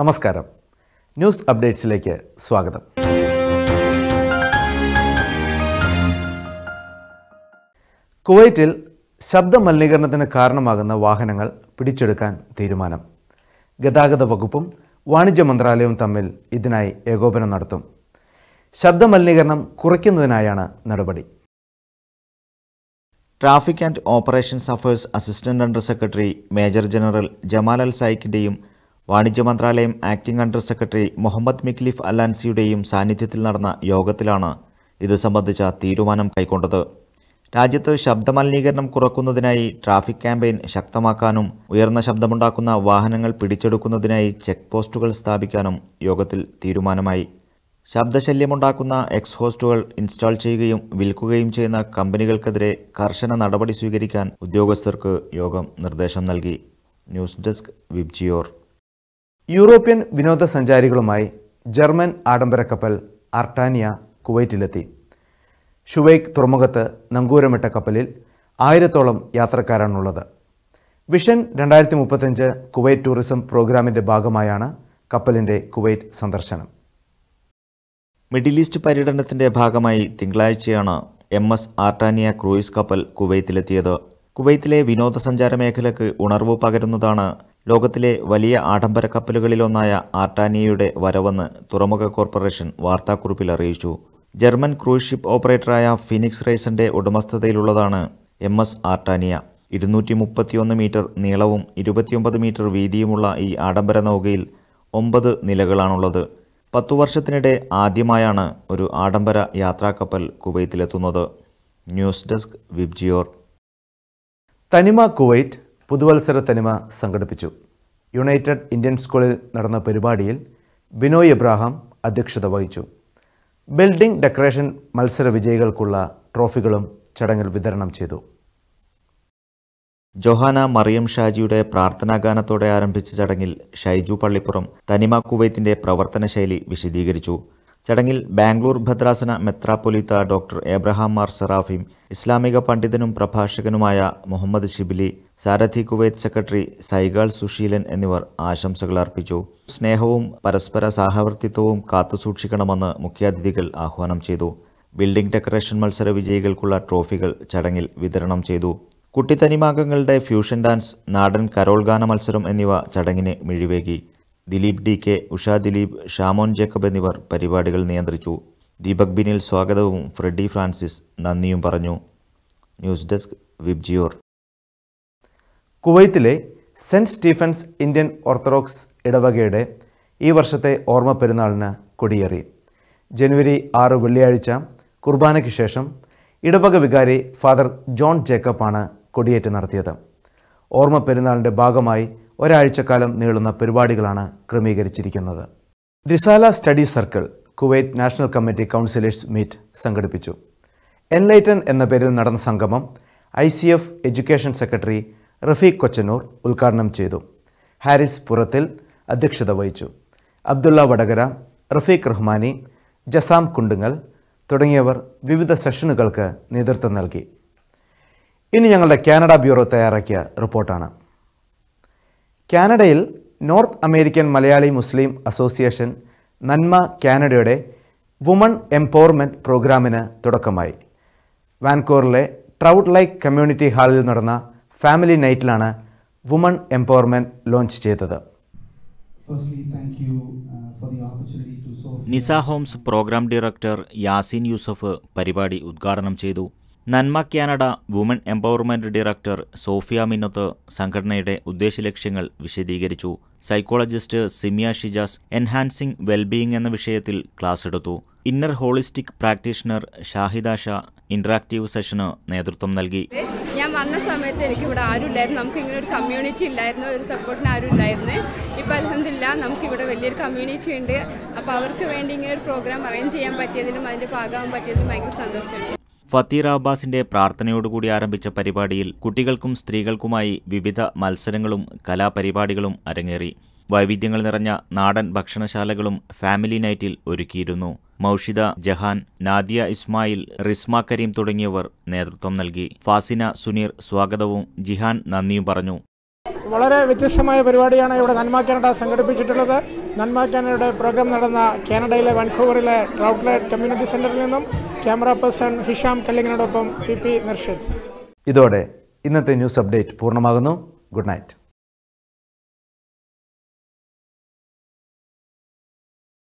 നമസ്കാരം ന്യൂസ് അപ്ഡേറ്റ്സിലേക്ക് സ്വാഗതം കുവൈറ്റിൽ ശബ്ദ മലിനീകരണത്തിന് കാരണമാകുന്ന വാഹനങ്ങൾ പിടിച്ചെടുക്കാൻ തീരുമാനം ഗതാഗത വകുപ്പും വാണിജ്യ മന്ത്രാലയവും തമ്മിൽ ഇതിനായി ഏകോപനം നടത്തും ശബ്ദ മലിനീകരണം കുറയ്ക്കുന്നതിനായാണ് നടപടി traffic and operations affairs assistant under secretary major general Jamal Al സായിക്കിൻ്റെയും വാണിജ്യ മന്ത്രാലയം ആക്ടിംഗ് അണ്ടർ സെക്രട്ടറി മുഹമ്മദ് മിക്ലിഫ് അല്ലാൻസിയുടെയും സാന്നിധ്യത്തിൽ നടന്ന യോഗത്തിലാണ് ഇത് സംബന്ധിച്ച തീരുമാനം കൈക്കൊണ്ടത് രാജ്യത്ത് ശബ്ദമലിനീകരണം കുറക്കുന്നതിനായി ട്രാഫിക് ക്യാമ്പയിൻ ശക്തമാക്കാനും ഉയർന്ന ശബ്ദമുണ്ടാക്കുന്ന വാഹനങ്ങൾ പിടിച്ചെടുക്കുന്നതിനായി ചെക്ക് പോസ്റ്റുകൾ സ്ഥാപിക്കാനും യോഗത്തിൽ തീരുമാനമായി ശബ്ദശല്യമുണ്ടാക്കുന്ന എക്സ്ഹോസ്റ്റുകൾ ഇൻസ്റ്റാൾ ചെയ്യുകയും വിൽക്കുകയും ചെയ്യുന്ന കമ്പനികൾക്കെതിരെ കർശന നടപടി സ്വീകരിക്കാൻ ഉദ്യോഗസ്ഥർക്ക് യോഗം നിർദ്ദേശം നൽകി ന്യൂസ് ഡെസ്ക് വിബ്ജിയോർ യൂറോപ്യൻ വിനോദസഞ്ചാരികളുമായി ജർമ്മൻ ആഡംബര കപ്പൽ അർട്ടാനിയ കുവൈറ്റിലെത്തി ഷുവൈക്ക് തുറമുഖത്ത് നങ്കൂരമിട്ട കപ്പലിൽ ആയിരത്തോളം യാത്രക്കാരാണുള്ളത് വിഷൻ രണ്ടായിരത്തി മുപ്പത്തഞ്ച് കുവൈറ്റ് ടൂറിസം പ്രോഗ്രാമിൻ്റെ ഭാഗമായാണ് കപ്പലിൻ്റെ കുവൈറ്റ് സന്ദർശനം മിഡിൽ ഈസ്റ്റ് പര്യടനത്തിൻ്റെ ഭാഗമായി തിങ്കളാഴ്ചയാണ് എം എസ് ആർട്ടാനിയ ക്രൂയിസ് കപ്പൽ കുവൈത്തിലെത്തിയത് കുവൈത്തിലെ വിനോദസഞ്ചാര മേഖലയ്ക്ക് ഉണർവ് പകരുന്നതാണ് ലോകത്തിലെ വലിയ ആഡംബര കപ്പലുകളിലൊന്നായ ആർട്ടാനിയയുടെ വരവെന്ന് തുറമുഖ കോർപ്പറേഷൻ വാർത്താക്കുറിപ്പിൽ അറിയിച്ചു ജർമ്മൻ ക്രൂയിസ് ഷിപ്പ് ഓപ്പറേറ്ററായ ഫിനിക്സ് റൈസന്റെ ഉടമസ്ഥതയിലുള്ളതാണ് എം എസ് ആർട്ടാനിയ ഇരുന്നൂറ്റി മുപ്പത്തിയൊന്ന് മീറ്റർ നീളവും ഇരുപത്തിയൊമ്പത് മീറ്റർ വീതിയുമുള്ള ഈ ആഡംബര നൗകയിൽ ഒമ്പത് നിലകളാണുള്ളത് പത്തു വർഷത്തിനിടെ ആദ്യമായാണ് ഒരു ആഡംബര യാത്രാക്കപ്പൽ കുവൈത്തിലെത്തുന്നത് ന്യൂസ് ഡെസ്ക് വിബ്ജിയോർ തനിമ കുവൈറ്റ് പുതുവത്സര തനിമ സംഘടിപ്പിച്ചു യുണൈറ്റഡ് ഇന്ത്യൻ സ്കൂളിൽ നടന്ന പരിപാടിയിൽ ബിനോയ് എബ്രാഹാം അധ്യക്ഷത വഹിച്ചു ബിൽഡിംഗ് ഡെക്കറേഷൻ മത്സര വിജയികൾക്കുള്ള ട്രോഫികളും ചടങ്ങിൽ വിതരണം ചെയ്തു ജൊഹാന മറിയം ഷാജിയുടെ പ്രാർത്ഥനാഗാനത്തോടെ ആരംഭിച്ച ചടങ്ങിൽ ഷൈജു പള്ളിപ്പുറം തനിമ കുവൈത്തിന്റെ പ്രവർത്തന ശൈലി വിശദീകരിച്ചു ചടങ്ങിൽ ബാംഗ്ലൂർ ഭദ്രാസന മെത്രാപ്പൊലീത്ത ഡോക്ടർ എബ്രഹാം മാർ സെറാഫിം ഇസ്ലാമിക പണ്ഡിതനും പ്രഭാഷകനുമായ മുഹമ്മദ് ഷിബിലി സാരഥി കുവൈത്ത് സെക്രട്ടറി സൈഗാൾ സുശീലൻ എന്നിവർ ആശംസകൾ അർപ്പിച്ചു സ്നേഹവും പരസ്പര സഹവർത്തിത്വവും കാത്തുസൂക്ഷിക്കണമെന്ന് മുഖ്യാതിഥികൾ ആഹ്വാനം ചെയ്തു ബിൽഡിംഗ് ഡെക്കറേഷൻ മത്സര വിജയികൾക്കുള്ള ട്രോഫികൾ ചടങ്ങിൽ വിതരണം ചെയ്തു കുട്ടിത്തനിമാകങ്ങളുടെ ഫ്യൂഷൻ ഡാൻസ് നാടൻ കരോൾ ഗാന മത്സരം എന്നിവ ചടങ്ങിന് മിഴിവേകി ദിലീപ് ഡി കെ ഉഷ ദിലീപ് ഷാമോൻ ജേക്കബ് എന്നിവർ പരിപാടികൾ നിയന്ത്രിച്ചു ദീപക് ബിനിൽ സ്വാഗതവും ഫ്രെഡി ഫ്രാൻസിസ് നന്ദിയും പറഞ്ഞു ന്യൂസ് ഡെസ്ക് വിബ്ജിയോർ കുവൈത്തിലെ സെൻറ്റ് സ്റ്റീഫൻസ് ഇന്ത്യൻ ഓർത്തഡോക്സ് ഇടവകയുടെ ഈ വർഷത്തെ ഓർമ്മ പെരുന്നാളിന് കൊടിയേറി ജനുവരി ആറ് വെള്ളിയാഴ്ച കുർബാനയ്ക്ക് ശേഷം ഇടവക വികാരി ഫാദർ ജോൺ ജേക്കബാണ് കൊടിയേറ്റ് നടത്തിയത് ഓർമ്മ പെരുന്നാളിൻ്റെ ഭാഗമായി ഒരാഴ്ചക്കാലം നീളുന്ന പരിപാടികളാണ് ക്രമീകരിച്ചിരിക്കുന്നത് Risala study circle Kuwait national committee councillors meet സംഘടിപ്പിച്ചു എൻലൈറ്റൻ എന്ന പേരിൽ നടന്ന സംഗമം I C F education secretary Rafeeq Kochanoor ഉദ്ഘാടനം ചെയ്തു ഹാരിസ് പുറത്തിൽ അധ്യക്ഷത വഹിച്ചു അബ്ദുള്ള വടകര റഫീഖ് റഹ്മാനി ജസാം കുണ്ടുങ്ങൽ തുടങ്ങിയവർ വിവിധ സെഷനുകൾക്ക് നേതൃത്വം നൽകി ഇനി ഞങ്ങളുടെ കാനഡ ബ്യൂറോ തയ്യാറാക്കിയ റിപ്പോർട്ടാണ് കാനഡയിൽ North American Malayali Muslim association Nanma കാനഡയുടെ വുമൺ എംപവർമെൻറ്റ് പ്രോഗ്രാമിന് തുടക്കമായി വാൻകൂറിലെ ട്രൗട്ട് ലൈക്ക് കമ്മ്യൂണിറ്റി ഹാളിൽ നടന്ന ഫാമിലി നൈറ്റിലാണ് വുമൺ എംപവർമെൻറ്റ് ലോഞ്ച് ചെയ്തത് uh, Nisa Homes programme director Yasin Yusuf പരിപാടി ഉദ്ഘാടനം ചെയ്തു Nanma Canada woman empowerment director Sofia Minnath സംഘടനയുടെ ഉദ്ദേശലക്ഷ്യങ്ങൾ വിശദീകരിച്ചു psychologist Simiya Shijas enhancing wellbeing എന്ന വിഷയത്തിൽ ക്ലാസ് എടുത്തു inner holistic practitioner Shahida Shah ഇന്ററാക്റ്റീവ് സെഷന് നേതൃത്വം നൽകി ഞാൻ വന്ന സമയത്ത് എനിക്ക് ഇവിടെ ആരും ഇല്ലായിരുന്നു നമുക്ക് ഇങ്ങനെ ഒരു കമ്മ്യൂണിറ്റി ഇല്ലായിരുന്നു ഒരു സപ്പോർട്ടിന് ആരും ഇല്ലായിരുന്നു ഇപ്പം അലഹമില്ല നമുക്ക് ഇവിടെ വലിയൊരു കമ്മ്യൂണിറ്റി ഉണ്ട് അപ്പോൾ അവർക്ക് വേണ്ടി ഇങ്ങനെ ഒരു പ്രോഗ്രാം അറേഞ്ച് ചെയ്യാൻ പറ്റിയതിലും അതിൻ്റെ ഭാഗമാകാൻ പറ്റിയതിലും ഭയങ്കര സന്തോഷമുണ്ട് ഫത്തീർ അബ്ബാസിന്റെ പ്രാർത്ഥനയോടുകൂടി ആരംഭിച്ച പരിപാടിയിൽ കുട്ടികൾക്കും സ്ത്രീകൾക്കുമായി വിവിധ മത്സരങ്ങളും കലാപരിപാടികളും അരങ്ങേറി വൈവിധ്യങ്ങൾ നിറഞ്ഞ നാടൻ ഭക്ഷണശാലകളും ഫാമിലി നൈറ്റിൽ ഒരുക്കിയിരുന്നു മൌഷിദ ജഹാൻ നാദിയ ഇസ്മായിൽ റിസ്മ കരീം തുടങ്ങിയവർ നേതൃത്വം നൽകി ഫാസിന സുനീർ സ്വാഗതവും ജിഹാൻ നന്ദിയും പറഞ്ഞു വളരെ വ്യത്യസ്തമായ പരിപാടിയാണ് ഇവിടെ നന്മ കാനഡ സംഘടിപ്പിച്ചിട്ടുള്ളത് നന്മ കാനഡയുടെ പ്രോഗ്രാം നടന്ന കാനഡയിലെ വാൻകൂവറിലെ ട്രൗട്ട്ലെറ്റ് കമ്മ്യൂണിറ്റി സെന്ററിൽ നിന്നും ക്യാമറ പേഴ്സൺ ഹിഷാം കല്ലിങ്ങിനോടൊപ്പം പി പി ഇതോടെ ഇന്നത്തെ ന്യൂസ് അപ്ഡേറ്റ് പൂർണ്ണമാകുന്നു ഗുഡ് നൈറ്റ്